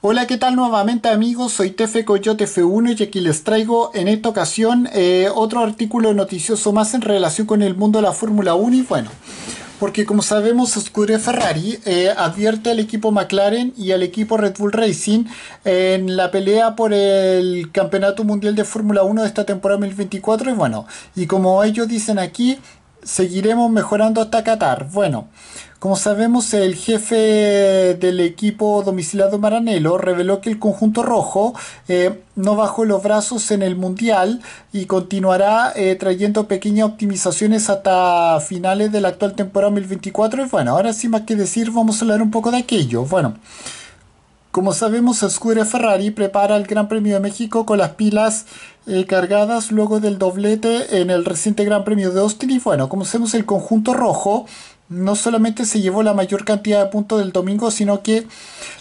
Hola, ¿qué tal nuevamente amigos? Soy Tefe Coyote F1 y aquí les traigo en esta ocasión eh, otro artículo noticioso más en relación con el mundo de la Fórmula 1 y bueno, porque como sabemos Scuderia Ferrari eh, advierte al equipo McLaren y al equipo Red Bull Racing en la pelea por el Campeonato Mundial de Fórmula 1 de esta temporada 2024 y bueno, y como ellos dicen aquí, seguiremos mejorando hasta Qatar. Bueno, como sabemos, el jefe del equipo domiciliado Maranelo reveló que el conjunto rojo eh, no bajó los brazos en el Mundial y continuará eh, trayendo pequeñas optimizaciones hasta finales de la actual temporada 2024. Y bueno, ahora sí más que decir, vamos a hablar un poco de aquello. Bueno. Como sabemos, Scuderia Ferrari prepara el Gran Premio de México con las pilas eh, cargadas luego del doblete en el reciente Gran Premio de Austin. Y bueno, como sabemos, el conjunto rojo no solamente se llevó la mayor cantidad de puntos del domingo, sino que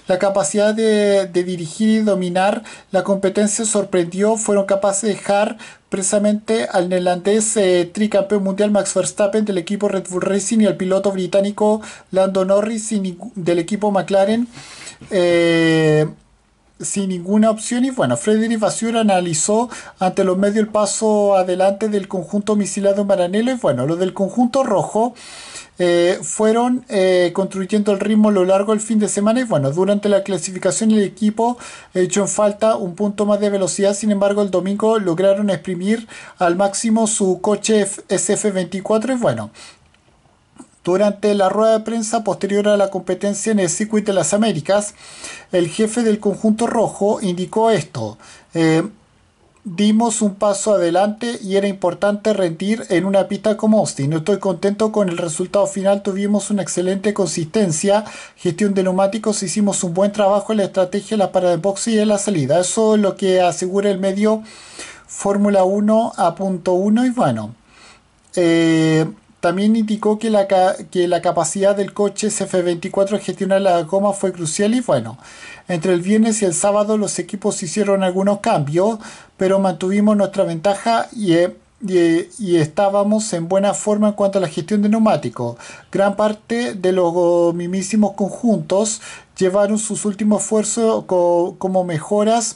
la capacidad de, dirigir y dominar la competencia sorprendió. Fueron capaces de dejar precisamente al neerlandés eh, tricampeón mundial Max Verstappen del equipo Red Bull Racing y al piloto británico Lando Norris del equipo McLaren. Eh, sin ninguna opción y bueno, Frederick Basur analizó ante los medios el paso adelante del conjunto misilado Maranello y bueno, lo del conjunto rojo eh, fueron eh, construyendo el ritmo a lo largo del fin de semana y bueno, durante la clasificación el equipo echó en falta un punto más de velocidad, sin embargo el domingo lograron exprimir al máximo su coche SF24 y bueno, durante la rueda de prensa posterior a la competencia en el Circuit de las Américas, el jefe del conjunto rojo indicó esto. Eh, dimos un paso adelante y era importante rendir en una pista como Austin. Estoy contento con el resultado final, tuvimos una excelente consistencia, gestión de neumáticos, hicimos un buen trabajo en la estrategia, la parada de box y en la salida. Eso es lo que asegura el medio Fórmula 1 a punto 1 y bueno. Eh, también indicó que la, que la capacidad del coche CF24 de gestionar la goma fue crucial y bueno, entre el viernes y el sábado los equipos hicieron algunos cambios, pero mantuvimos nuestra ventaja y, eh, y, estábamos en buena forma en cuanto a la gestión de neumáticos. Gran parte de los mismísimos conjuntos llevaron sus últimos esfuerzos como mejoras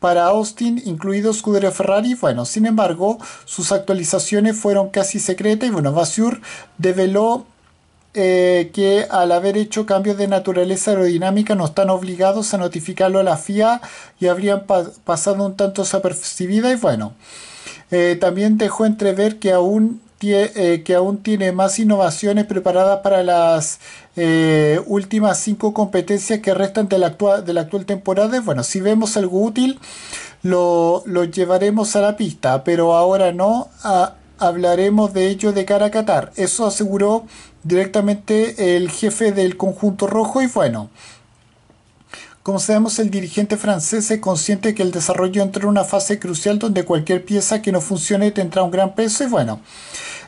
para Austin, incluido Scuderia Ferrari. Bueno, sin embargo, sus actualizaciones fueron casi secretas y bueno, Basur develó eh, que al haber hecho cambios de naturaleza aerodinámica no están obligados a notificarlo a la FIA y habrían pasado un tanto desapercibida y bueno. Eh, también dejó entrever que aún eh, que aún tiene más innovaciones preparadas para las eh, últimas cinco competencias que restan de la, actual, de la temporada. Bueno, si vemos algo útil, lo, llevaremos a la pista, pero ahora no. hablaremos de ello de cara a Qatar. Eso aseguró directamente el jefe del conjunto rojo y bueno. Como sabemos, el dirigente francés es consciente que el desarrollo entra en una fase crucial donde cualquier pieza que no funcione tendrá un gran peso y bueno,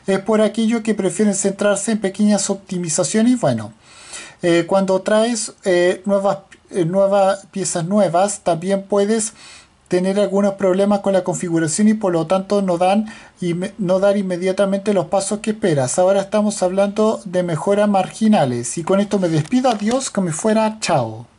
es por aquello que prefieren centrarse en pequeñas optimizaciones. Bueno, eh, cuando traes eh, eh, nuevas, piezas nuevas, también puedes tener algunos problemas con la configuración y por lo tanto no dan no dar inmediatamente los pasos que esperas. Ahora estamos hablando de mejoras marginales y con esto me despido, adiós, que me fuera, chao.